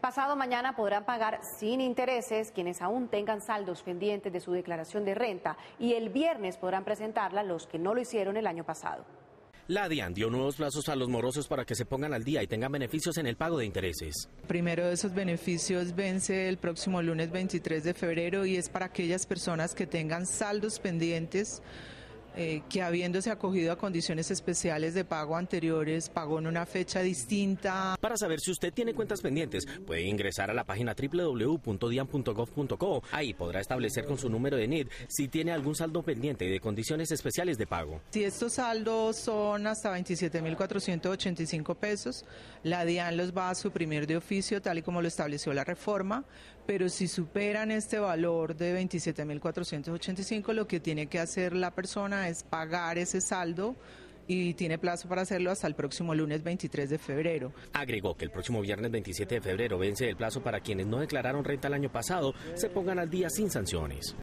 Pasado mañana podrán pagar sin intereses quienes aún tengan saldos pendientes de su declaración de renta y el viernes podrán presentarla los que no lo hicieron el año pasado. La DIAN dio nuevos plazos a los morosos para que se pongan al día y tengan beneficios en el pago de intereses. Primero de esos beneficios vence el próximo lunes 23 de febrero y es para aquellas personas que tengan saldos pendientes eh, que habiéndose acogido a condiciones especiales de pago anteriores, pagó en una fecha distinta. Para saber si usted tiene cuentas pendientes, puede ingresar a la página www.dian.gov.co. Ahí podrá establecer con su número de NID si tiene algún saldo pendiente de condiciones especiales de pago. Si estos saldos son hasta 27.485 pesos, la DIAN los va a suprimir de oficio tal y como lo estableció la reforma pero si superan este valor de 27.485, lo que tiene que hacer la persona es pagar ese saldo y tiene plazo para hacerlo hasta el próximo lunes 23 de febrero. Agregó que el próximo viernes 27 de febrero vence el plazo para quienes no declararon renta el año pasado se pongan al día sin sanciones.